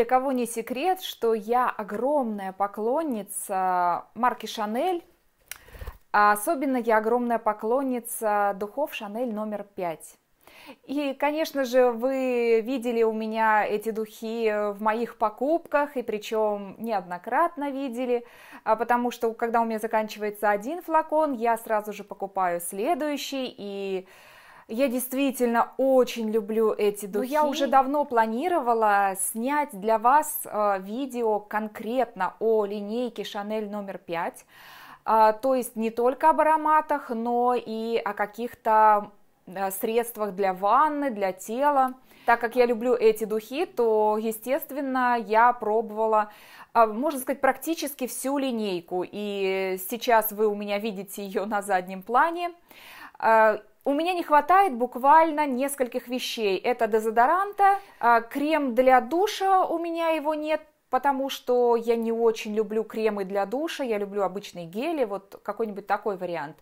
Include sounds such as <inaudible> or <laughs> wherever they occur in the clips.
для кого не секрет, что я огромная поклонница марки Шанель, а особенно я огромная поклонница духов Шанель номер 5. И, конечно же, вы видели у меня эти духи в моих покупках, и причем неоднократно видели, а потому что когда у меня заканчивается один флакон, я сразу же покупаю следующий, и я действительно очень люблю эти ну, духи. Но я уже давно планировала снять для вас э, видео конкретно о линейке Шанель номер 5. А, то есть не только об ароматах, но и о каких-то э, средствах для ванны, для тела. Так как я люблю эти духи, то, естественно, я пробовала, э, можно сказать, практически всю линейку. И сейчас вы у меня видите ее на заднем плане. У меня не хватает буквально нескольких вещей. Это дезодоранта, а, крем для душа у меня его нет, потому что я не очень люблю кремы для душа, я люблю обычные гели, вот какой-нибудь такой вариант.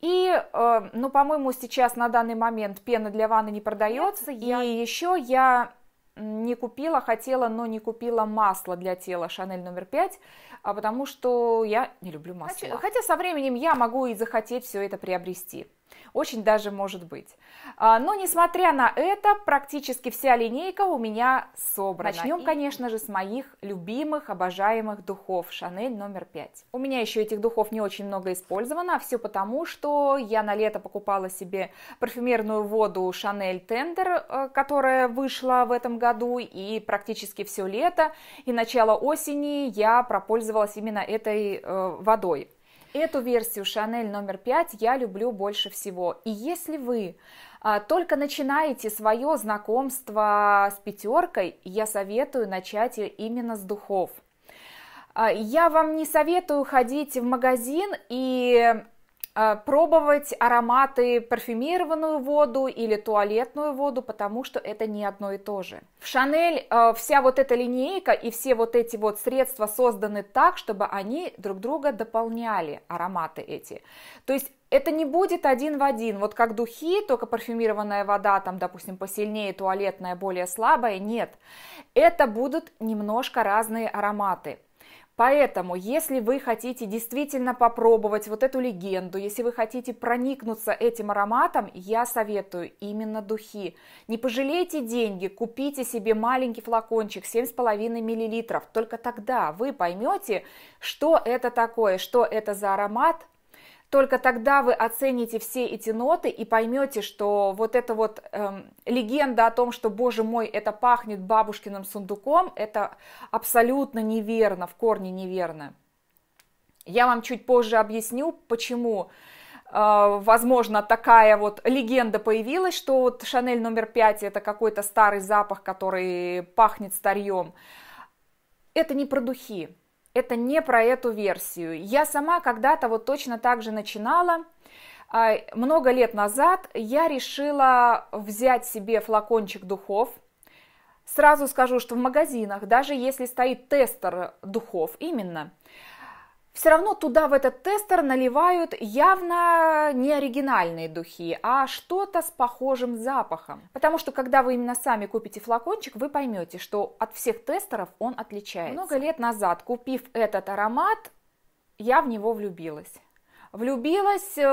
И, э, ну, по-моему, сейчас на данный момент пена для ванны не продается, я... и еще я не купила, хотела, но не купила масло для тела Шанель номер 5, а потому что я не люблю масло. Хотя со временем я могу и захотеть все это приобрести. Очень даже может быть. А, но несмотря на это, практически вся линейка у меня собрана. Начнем, конечно же, с моих любимых, обожаемых духов Шанель номер 5. У меня еще этих духов не очень много использовано, все потому, что я на лето покупала себе парфюмерную воду Шанель Тендер, э, которая вышла в этом году, и практически все лето и начало осени я пропользовалась именно этой э, водой. Эту версию Шанель номер 5 я люблю больше всего. И если вы а, только начинаете свое знакомство с пятеркой, я советую начать ее именно с духов. А, я вам не советую ходить в магазин и Э, пробовать ароматы парфюмированную воду или туалетную воду, потому что это не одно и то же. В Шанель э, вся вот эта линейка и все вот эти вот средства созданы так, чтобы они друг друга дополняли, ароматы эти. То есть это не будет один в один, вот как духи, только парфюмированная вода, там, допустим, посильнее, туалетная более слабая, нет. Это будут немножко разные ароматы. Поэтому, если вы хотите действительно попробовать вот эту легенду, если вы хотите проникнуться этим ароматом, я советую именно духи. Не пожалейте деньги, купите себе маленький флакончик 7,5 мл. Только тогда вы поймете, что это такое, что это за аромат, только тогда вы оцените все эти ноты и поймете, что вот эта вот эм, легенда о том, что, боже мой, это пахнет бабушкиным сундуком, это абсолютно неверно, в корне неверно. Я вам чуть позже объясню, почему э, возможно, такая вот легенда появилась, что вот Шанель номер 5 это какой-то старый запах, который пахнет старьем. Это не про духи это не про эту версию. Я сама когда-то вот точно так же начинала. А, много лет назад я решила взять себе флакончик духов. Сразу скажу, что в магазинах, даже если стоит тестер духов именно, все равно туда в этот тестер наливают явно не оригинальные духи, а что-то с похожим запахом. Потому что когда вы именно сами купите флакончик, вы поймете, что от всех тестеров он отличается. Много лет назад, купив этот аромат, я в него влюбилась. Влюбилась э,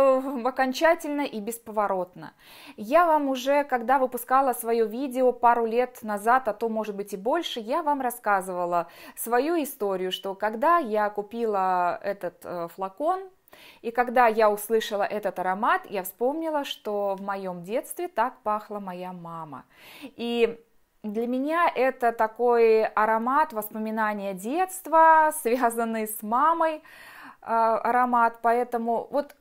окончательно и бесповоротно. Я вам уже, когда выпускала свое видео пару лет назад, а то может быть и больше, я вам рассказывала свою историю, что когда я купила этот э, флакон, и когда я услышала этот аромат, я вспомнила, что в моем детстве так пахла моя мама. И для меня это такой аромат воспоминания детства, <laughs> связанный с мамой, а, аромат, поэтому вот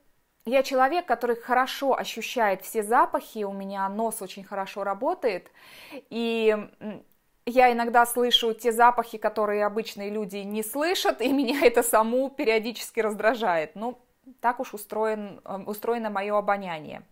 я человек, который хорошо ощущает все запахи, у меня нос очень хорошо работает, и я иногда слышу те запахи, которые обычные люди не слышат, <laughs> и меня это саму периодически раздражает. Ну, так уж устроен, эм, устроено мое обоняние.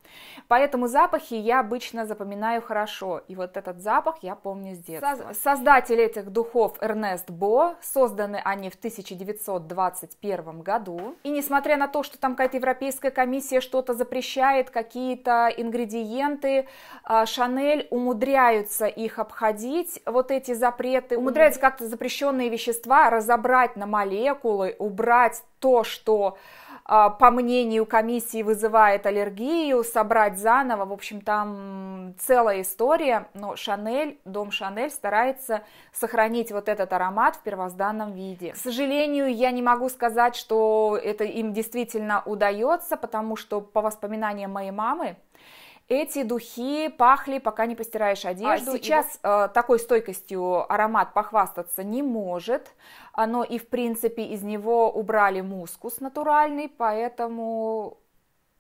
Поэтому запахи я обычно запоминаю хорошо, и вот этот запах я помню с детства. Создатель этих духов Эрнест Бо, созданы они в 1921 году, и несмотря на то, что там какая-то европейская комиссия что-то запрещает, какие-то ингредиенты, а, Шанель умудряются их обходить, вот эти запреты, умудряются как-то запрещенные вещества разобрать на молекулы, убрать то, что а, по мнению комиссии вызывает аллергию, собрать заново, в общем, там целая история, но Шанель, дом Шанель старается сохранить вот этот аромат в первозданном виде. К сожалению, я не могу сказать, что это им действительно удается, потому что по воспоминаниям моей мамы, эти духи пахли, пока не постираешь а одежду. А сейчас и... Э, такой стойкостью аромат похвастаться не может, Оно а, и в принципе из него убрали мускус натуральный, поэтому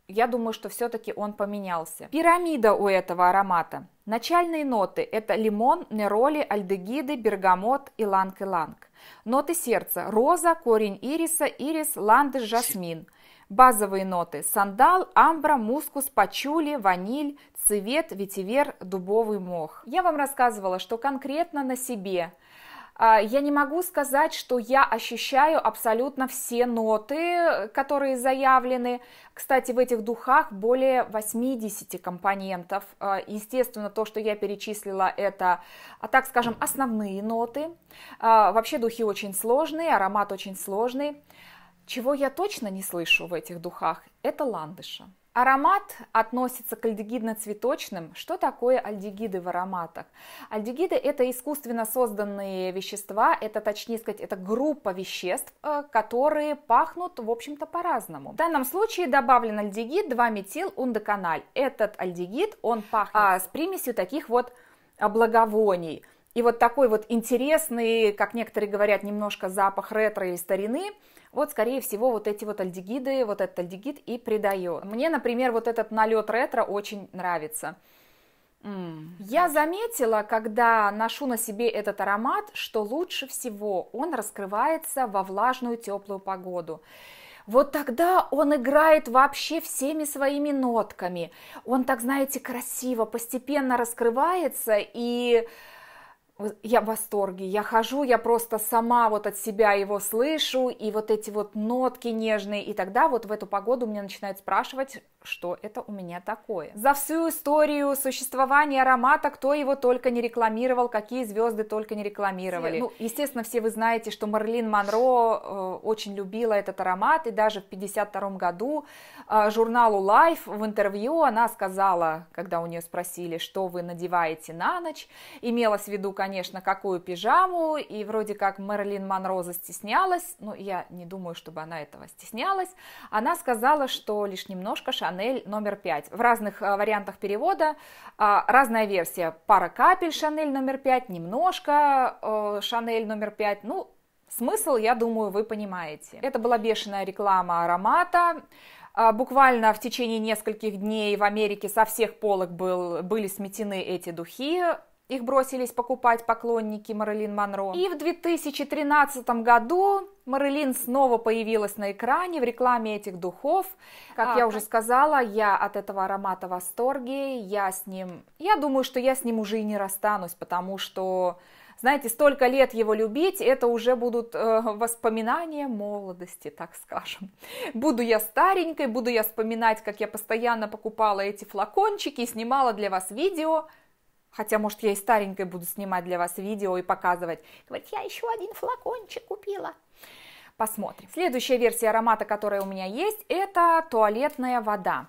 я думаю, что все-таки он поменялся. Пирамида у этого аромата. Начальные ноты – это лимон, нероли, альдегиды, бергамот, иланг-иланг. Ноты сердца – роза, корень ириса, ирис, ландыш, жасмин – Базовые ноты – сандал, амбра, мускус, пачули, ваниль, цвет, ветивер, дубовый мох. Я вам рассказывала, что конкретно на себе а, я не могу сказать, что я ощущаю абсолютно все ноты, которые заявлены. Кстати, в этих духах более 80 компонентов. А, естественно, то, что я перечислила, это, а так скажем, основные ноты. Вообще духи очень сложные, аромат очень сложный. Чего я точно не слышу в этих духах, это ландыша. Аромат относится к альдегидно-цветочным. Что такое альдегиды в ароматах? Альдегиды – это искусственно созданные вещества, это, точнее сказать, это группа веществ, э, которые пахнут, в общем-то, по-разному. В данном случае добавлен альдегид 2-метил-ундоканаль. Этот альдегид, он пахнет а, а с примесью таких вот благовоний – и вот такой вот интересный, как некоторые говорят, немножко запах ретро или старины, вот, скорее всего, вот эти вот альдегиды, вот этот альдегид и придает. Мне, например, вот этот налет ретро очень нравится. Я заметила, когда ношу на себе этот аромат, что лучше всего он раскрывается во влажную теплую погоду. Вот тогда он играет вообще всеми своими нотками. Он так, знаете, красиво, постепенно раскрывается и я в восторге, я хожу, я просто сама вот от себя его слышу, и вот эти вот нотки нежные, и тогда вот в эту погоду мне начинают спрашивать, что это у меня такое. За всю историю существования аромата, кто его только не рекламировал, какие звезды только не рекламировали. Ну, естественно, все вы знаете, что Марлин Монро э, очень любила этот аромат, и даже в 52 году э, журналу Life в интервью она сказала, когда у нее спросили, что вы надеваете на ночь, имелось в виду, конечно, конечно, какую пижаму, и вроде как Мэрилин Монро застеснялась, но я не думаю, чтобы она этого стеснялась, она сказала, что лишь немножко Шанель номер пять. В разных э, вариантах перевода а, разная версия. Пара капель Шанель номер пять, немножко э, Шанель номер пять, ну, Смысл, я думаю, вы понимаете. Это была бешеная реклама аромата. А, буквально в течение нескольких дней в Америке со всех полок был, были сметены эти духи. Их бросились покупать поклонники Мэрилин Монро. И в 2013 году Мэрилин снова появилась на экране в рекламе этих духов. Как а, я уже сказала, я от этого аромата в восторге. Я с ним... Я думаю, что я с ним уже и не расстанусь, потому что знаете, столько лет его любить, это уже будут э, воспоминания молодости, так скажем. Буду я старенькой, буду я вспоминать, как я постоянно покупала эти флакончики и снимала для вас видео. Хотя, может, я и старенькой буду снимать для вас видео и показывать. Говорит, я еще один флакончик купила. Посмотрим. Следующая версия аромата, которая у меня есть, это туалетная вода.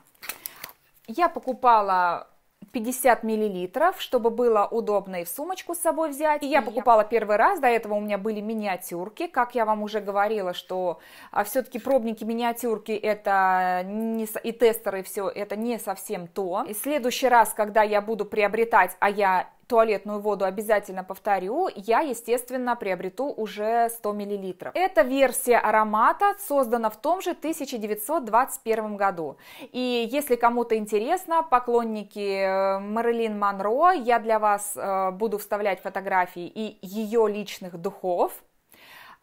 Я покупала 50 миллилитров, чтобы было удобно и в сумочку с собой взять. И я покупала первый раз, до этого у меня были миниатюрки, как я вам уже говорила, что а, все-таки пробники миниатюрки это не, и тестеры все, это не совсем то. И следующий раз, когда я буду приобретать, а я туалетную воду обязательно повторю, я, естественно, приобрету уже 100 мл. Эта версия аромата создана в том же 1921 году. И если кому-то интересно, поклонники э, Мэрилин Монро, я для вас э, буду вставлять фотографии и ее личных духов,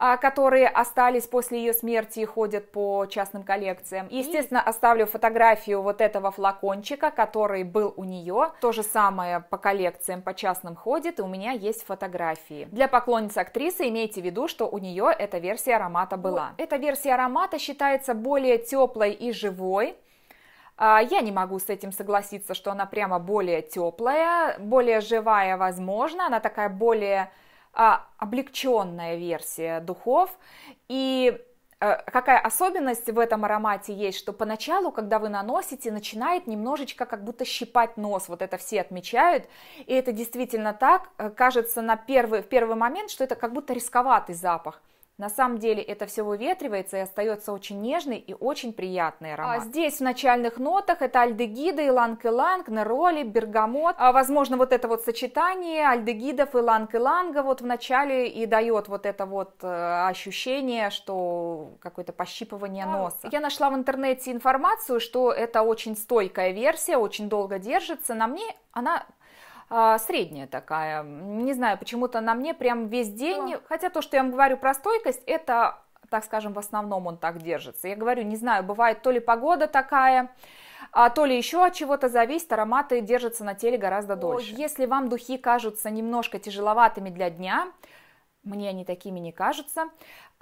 а, которые остались после ее смерти и ходят по частным коллекциям. Естественно, оставлю фотографию вот этого флакончика, который был у нее. То же самое по коллекциям, по частным ходит, и у меня есть фотографии. Для поклонниц актрисы имейте в виду, что у нее эта версия аромата была. Эта версия аромата считается более теплой и живой, а, я не могу с этим согласиться, что она прямо более теплая, более живая, возможно, она такая более а, облегченная версия духов. И э, какая особенность в этом аромате есть, что поначалу, когда вы наносите, начинает немножечко как будто щипать нос, вот это все отмечают, и это действительно так, э, кажется на первый, в первый момент, что это как будто рисковатый запах, на самом деле это все выветривается и остается очень нежный и очень приятный а аромат. А здесь в начальных нотах это альдегиды, иланг-иланг, нероли, бергамот. А возможно вот это вот сочетание альдегидов, иланг-иланга вот в начале и дает вот это вот э, ощущение, что какое-то пощипывание а, носа. Я нашла в интернете информацию, что это очень стойкая версия, очень долго держится. На мне она а, средняя такая. Не знаю, почему-то на мне прям весь день, хотя то, что я вам говорю про стойкость, это, так скажем, в основном он так держится. Я говорю, не знаю, бывает то ли погода такая, а то ли еще от чего-то зависит, ароматы держатся на теле гораздо дольше. Если вам духи кажутся немножко тяжеловатыми для дня, мне они такими не кажутся.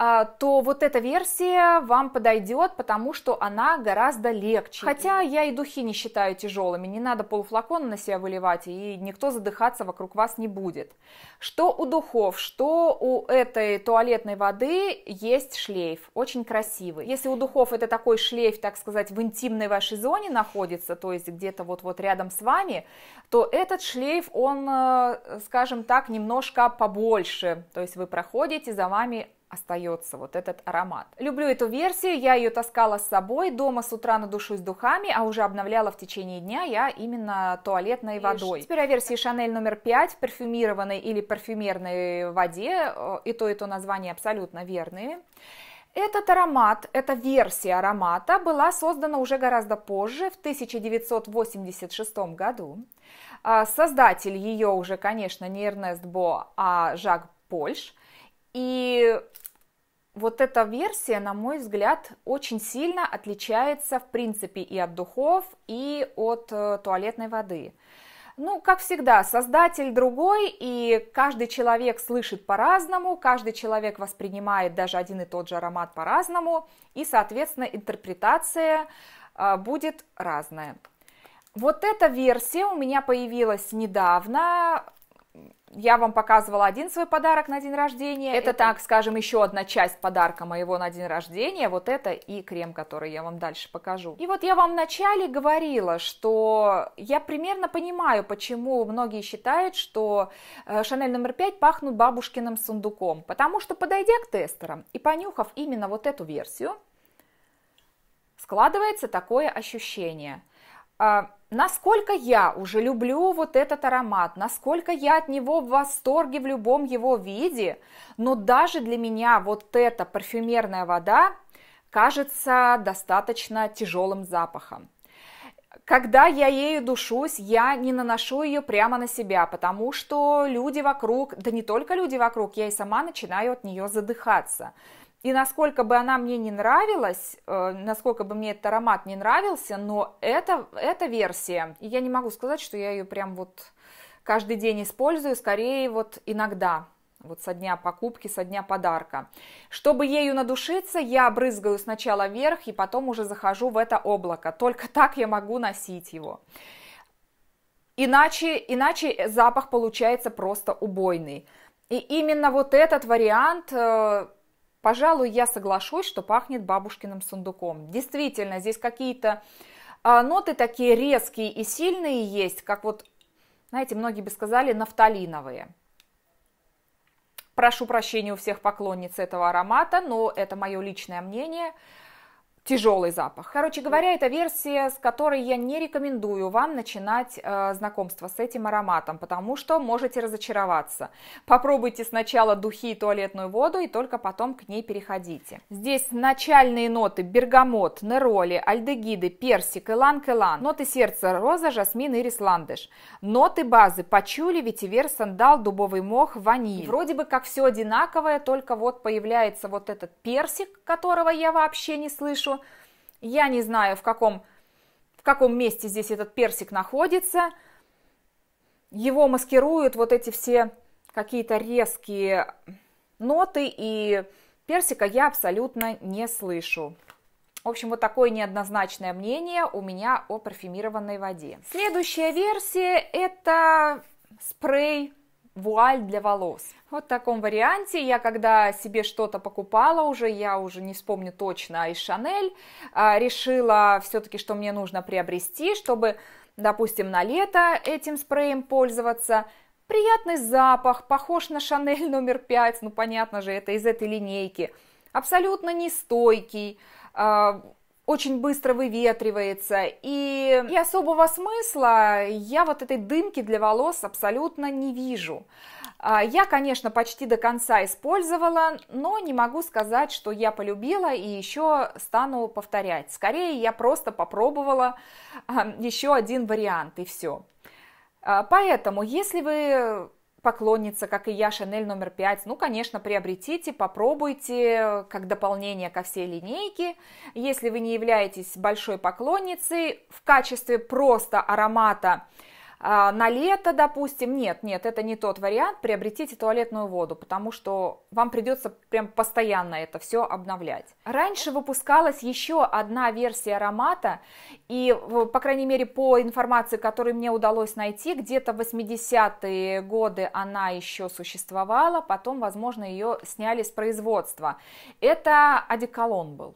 А, то вот эта версия вам подойдет, потому что она гораздо легче. Хотя я и духи не считаю тяжелыми, не надо полуфлакон на себя выливать, и никто задыхаться вокруг вас не будет. Что у духов, что у этой туалетной воды есть шлейф, очень красивый. Если у духов это такой шлейф, так сказать, в интимной вашей зоне находится, то есть где-то вот-вот рядом с вами, то этот шлейф, он, э, скажем так, немножко побольше, то есть вы проходите, за вами остается вот этот аромат. Люблю эту версию, я ее таскала с собой, дома с утра надушусь духами, а уже обновляла в течение дня я именно туалетной и водой. Теперь о версии Шанель номер 5 в парфюмированной или парфюмерной воде, э, и то и то название абсолютно верные. Этот аромат, эта версия аромата была создана уже гораздо позже, в 1986 году. А, создатель ее уже, конечно, не Эрнест Бо, а Жак Польш. И вот эта версия, на мой взгляд, очень сильно отличается, в принципе, и от духов, и от э, туалетной воды. Ну, как всегда, создатель другой, и каждый человек слышит по-разному, каждый человек воспринимает даже один и тот же аромат по-разному, и, соответственно, интерпретация э, будет разная. Вот эта версия у меня появилась недавно, я вам показывала один свой подарок на день рождения. Это, это, так скажем, еще одна часть подарка моего на день рождения. Вот это и крем, который я вам дальше покажу. И вот я вам вначале говорила, что я примерно понимаю, почему многие считают, что э, Шанель номер 5 пахнут бабушкиным сундуком. Потому что, подойдя к тестерам и понюхав именно вот эту версию, складывается такое ощущение – а, насколько я уже люблю вот этот аромат, насколько я от него в восторге в любом его виде, но даже для меня вот эта парфюмерная вода кажется достаточно тяжелым запахом. Когда я ею душусь, я не наношу ее прямо на себя, потому что люди вокруг, да не только люди вокруг, я и сама начинаю от нее задыхаться. И насколько бы она мне не нравилась, э, насколько бы мне этот аромат не нравился, но это, эта версия. И я не могу сказать, что я ее прям вот каждый день использую, скорее вот иногда, вот со дня покупки, со дня подарка. Чтобы ею надушиться, я брызгаю сначала вверх и потом уже захожу в это облако. Только так я могу носить его. Иначе, иначе запах получается просто убойный. И именно вот этот вариант э, Пожалуй, я соглашусь, что пахнет бабушкиным сундуком. Действительно, здесь какие-то а, ноты такие резкие и сильные есть, как вот, знаете, многие бы сказали, нафталиновые. Прошу прощения у всех поклонниц этого аромата, но это мое личное мнение – тяжелый запах. Короче говоря, это версия, с которой я не рекомендую вам начинать э, знакомство с этим ароматом, потому что можете разочароваться. Попробуйте сначала духи и туалетную воду, и только потом к ней переходите. Здесь начальные ноты бергамот, нероли, альдегиды, персик, илан-келан, ноты сердца роза, жасмин, ирис, ландыш, ноты базы пачули, ветивер, сандал, дубовый мох, ваниль. вроде бы как все одинаковое, только вот появляется вот этот персик, которого я вообще не слышу, я не знаю, в каком, в каком месте здесь этот персик находится. Его маскируют вот эти все какие-то резкие ноты, и персика я абсолютно не слышу. В общем, вот такое неоднозначное мнение у меня о парфюмированной воде. Следующая версия – это спрей вуаль для волос. Вот в таком варианте я, когда себе что-то покупала уже, я уже не вспомню точно, а из Шанель, а, решила все-таки, что мне нужно приобрести, чтобы, допустим, на лето этим спреем пользоваться, приятный запах, похож на Шанель номер 5, ну понятно же, это из этой линейки, абсолютно нестойкий, а, очень быстро выветривается. И, и особого смысла я вот этой дымки для волос абсолютно не вижу. А, я, конечно, почти до конца использовала, но не могу сказать, что я полюбила и еще стану повторять. Скорее, я просто попробовала а, еще один вариант и все. А, поэтому, если вы поклонница, как и я, Шанель номер 5, ну, конечно, приобретите, попробуйте как дополнение ко всей линейке. Если вы не являетесь большой поклонницей, в качестве просто аромата – а, на лето, допустим, нет, нет, это не тот вариант, приобретите туалетную воду, потому что вам придется прям постоянно это все обновлять. Раньше выпускалась еще одна версия аромата, и, по крайней мере, по информации, которую мне удалось найти, где-то в 80-е годы она еще существовала, потом, возможно, ее сняли с производства. Это одеколон был,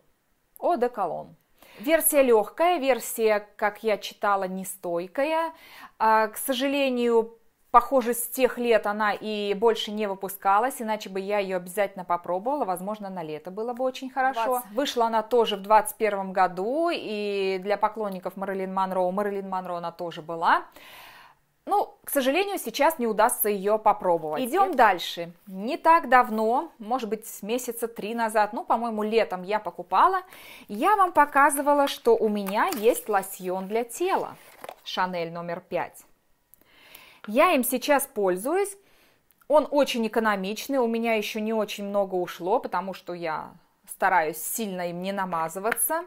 одеколон. Версия легкая, версия, как я читала, нестойкая. А, к сожалению, похоже, с тех лет она и больше не выпускалась, иначе бы я ее обязательно попробовала, возможно, на лето было бы очень хорошо. 20. Вышла она тоже в 21 году, и для поклонников Мэрилин Монро, Мэрилин Монро она тоже была. Ну, к сожалению, сейчас не удастся ее попробовать. Идем Это... дальше. Не так давно, может быть, месяца три назад, ну, по-моему, летом я покупала, я вам показывала, что у меня есть лосьон для тела. Шанель номер пять. Я им сейчас пользуюсь. Он очень экономичный, у меня еще не очень много ушло, потому что я стараюсь сильно им не намазываться.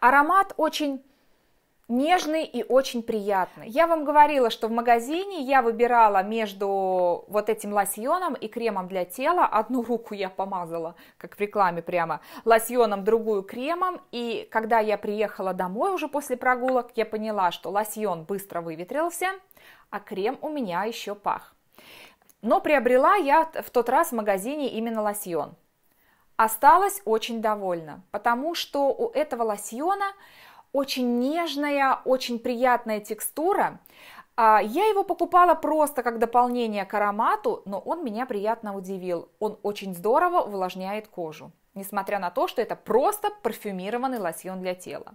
Аромат очень нежный и очень приятный. Я вам говорила, что в магазине я выбирала между вот этим лосьоном и кремом для тела. Одну руку я помазала, как в рекламе прямо, лосьоном, другую кремом. И когда я приехала домой уже после прогулок, я поняла, что лосьон быстро выветрился, а крем у меня еще пах. Но приобрела я в тот раз в магазине именно лосьон. Осталась очень довольна, потому что у этого лосьона очень нежная, очень приятная текстура. А, я его покупала просто как дополнение к аромату, но он меня приятно удивил. Он очень здорово увлажняет кожу, несмотря на то, что это просто парфюмированный лосьон для тела.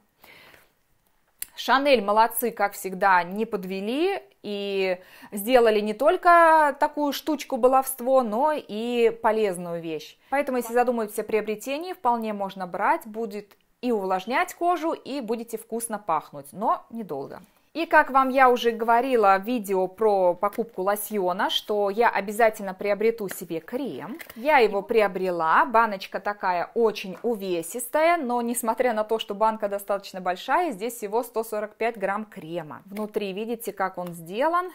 Шанель молодцы, как всегда, не подвели и сделали не только такую штучку баловство, но и полезную вещь. Поэтому, если задумаетесь о приобретении, вполне можно брать, будет и увлажнять кожу, и будете вкусно пахнуть, но недолго. И как вам я уже говорила в видео про покупку лосьона, что я обязательно приобрету себе крем. Я его приобрела, баночка такая очень увесистая, но несмотря на то, что банка достаточно большая, здесь всего 145 грамм крема. Внутри видите, как он сделан.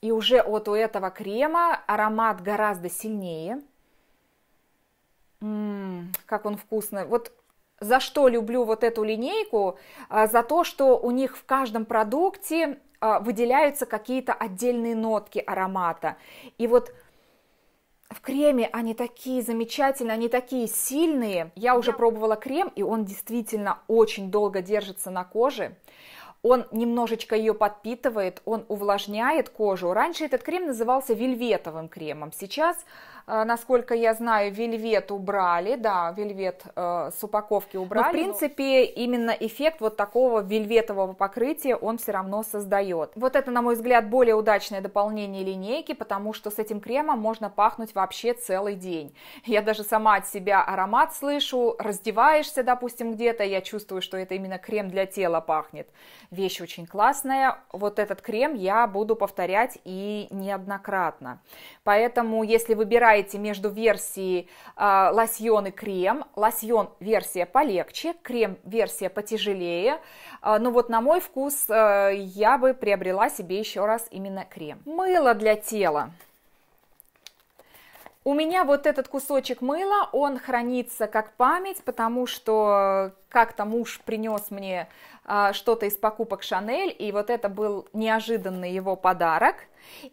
И уже вот у этого крема аромат гораздо сильнее, м как он вкусно. Вот за что люблю вот эту линейку, а, за то, что у них в каждом продукте а, выделяются какие-то отдельные нотки аромата. И вот в креме они такие замечательные, они такие сильные. Я уже пробовала крем, и он действительно очень долго держится на коже. Он немножечко ее подпитывает, он увлажняет кожу. Раньше этот крем назывался вельветовым кремом, сейчас а, насколько я знаю, вельвет убрали, да, вельвет э, с упаковки убрали. Но, в принципе, именно эффект вот такого вельветового покрытия он все равно создает. Вот это, на мой взгляд, более удачное дополнение линейки, потому что с этим кремом можно пахнуть вообще целый день. Я даже сама от себя аромат слышу, раздеваешься, допустим, где-то, я чувствую, что это именно крем для тела пахнет. Вещь очень классная, вот этот крем я буду повторять и неоднократно. Поэтому, если выбираете между версией э, лосьон и крем, лосьон версия полегче, крем версия потяжелее. Э, ну вот на мой вкус э, я бы приобрела себе еще раз именно крем. Мыло для тела. У меня вот этот кусочек мыла, он хранится как память, потому что как-то муж принес мне э, что-то из покупок Шанель, и вот это был неожиданный его подарок.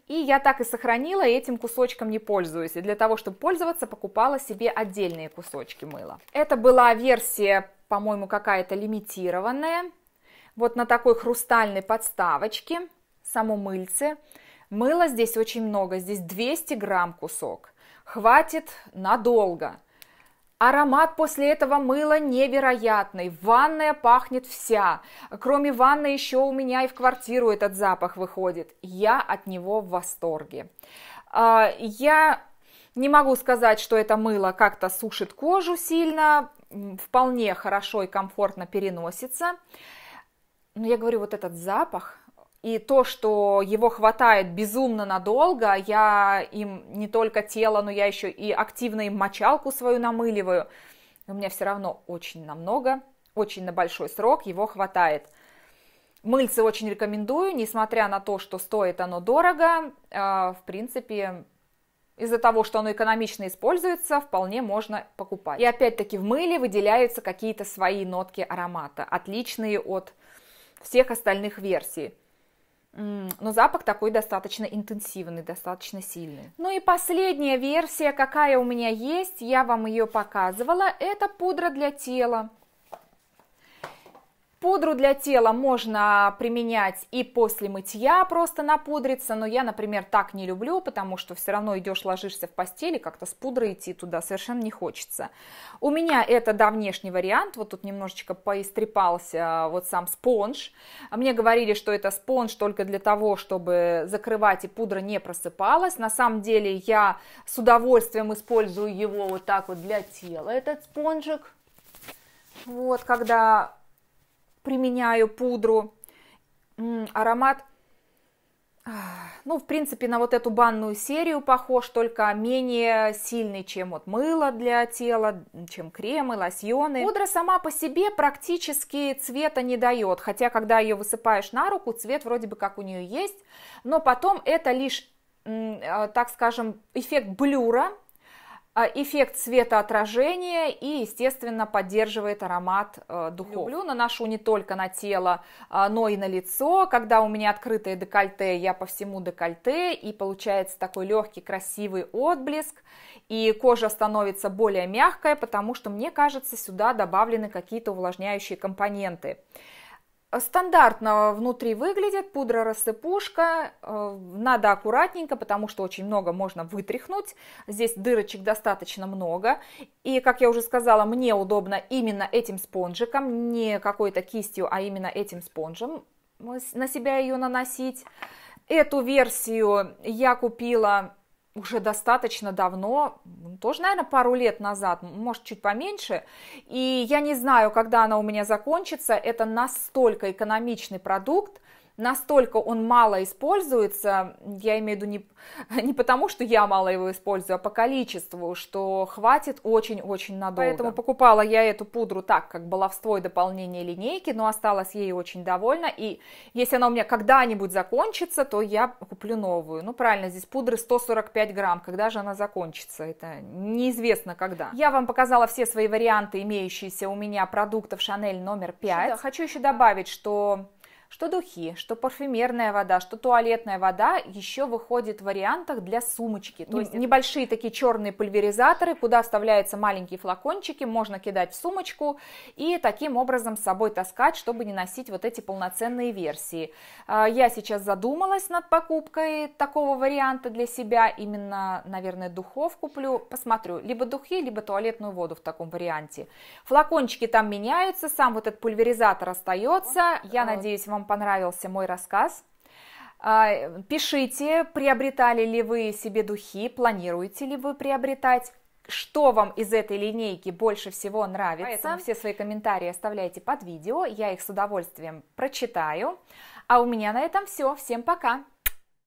И я так и сохранила, и этим кусочком не пользуюсь. И для того, чтобы пользоваться, покупала себе отдельные кусочки мыла. Это была версия, по-моему, какая-то лимитированная. Вот на такой хрустальной подставочке, само мыльце. Мыла здесь очень много, здесь 200 грамм кусок. Хватит надолго. Аромат после этого мыла невероятный. Ванная пахнет вся. Кроме ванны еще у меня и в квартиру этот запах выходит. Я от него в восторге. А, я не могу сказать, что это мыло как-то сушит кожу сильно. Вполне хорошо и комфортно переносится. Но я говорю, вот этот запах – и то, что его хватает безумно надолго, я им не только тело, но я еще и активно им мочалку свою намыливаю. у меня все равно очень намного, очень на большой срок его хватает. Мыльцы очень рекомендую, несмотря на то, что стоит оно дорого. Э, в принципе, из-за того, что оно экономично используется, вполне можно покупать. И опять-таки в мыле выделяются какие-то свои нотки аромата, отличные от всех остальных версий но запах такой достаточно интенсивный, достаточно сильный. Ну и последняя версия, какая у меня есть, я вам ее показывала, это пудра для тела. Пудру для тела можно применять и после мытья просто напудриться, но я, например, так не люблю, потому что все равно идешь, ложишься в постели, как-то с пудрой идти туда совершенно не хочется. У меня это давнешний вариант, вот тут немножечко поистрепался а, вот сам спонж. Мне говорили, что это спонж только для того, чтобы закрывать и пудра не просыпалась. На самом деле я с удовольствием использую его вот так вот для тела, этот спонжик. Вот, когда применяю пудру. Аромат, ну, в принципе, на вот эту банную серию похож, только менее сильный, чем вот мыло для тела, чем кремы, лосьоны. Пудра сама по себе практически цвета не дает, хотя, когда ее высыпаешь на руку, цвет вроде бы как у нее есть, но потом это лишь э, так скажем, эффект блюра, а, эффект светоотражения и, естественно, поддерживает аромат э, духов. Люблю наношу не только на тело, а, но и на лицо. Когда у меня открытое декольте, я по всему декольте, и получается такой легкий, красивый отблеск, и кожа становится более мягкая, потому что, мне кажется, сюда добавлены какие-то увлажняющие компоненты. Стандартно внутри выглядит пудра-рассыпушка, э, надо аккуратненько, потому что очень много можно вытряхнуть, здесь дырочек достаточно много, и, как я уже сказала, мне удобно именно этим спонжиком, не какой-то кистью, а именно этим спонжем на себя ее наносить. Эту версию я купила уже достаточно давно, ну, тоже, наверное, пару лет назад, может, чуть поменьше. И я не знаю, когда она у меня закончится. Это настолько экономичный продукт, настолько он мало используется, я имею в виду не, <laughs> не потому, что я мало его использую, а по количеству, что хватит очень-очень надолго. Поэтому покупала я эту пудру так, как баловство и дополнение линейки, но осталась ей очень довольна, и если она у меня когда-нибудь закончится, то я куплю новую. Ну, правильно, здесь пудры 145 грамм, когда же она закончится, это неизвестно когда. Я вам показала все свои варианты, имеющиеся у меня продуктов Шанель номер 5. хочу еще добавить, что что духи, что парфюмерная вода, что туалетная вода еще выходит в вариантах для сумочки. То есть небольшие такие черные пульверизаторы, куда вставляются маленькие флакончики, можно кидать в сумочку и таким образом с собой таскать, чтобы не носить вот эти полноценные версии. А, я сейчас задумалась над покупкой такого варианта для себя, именно, наверное, духов куплю, посмотрю, либо духи, либо туалетную воду в таком варианте. Флакончики там меняются, сам вот этот пульверизатор остается, я а надеюсь, вам понравился мой рассказ. А, пишите, приобретали ли вы себе духи, планируете ли вы приобретать что вам из этой линейки больше всего нравится. Поэтому все свои комментарии оставляйте под видео, я их с удовольствием прочитаю. А у меня на этом все. Всем пока!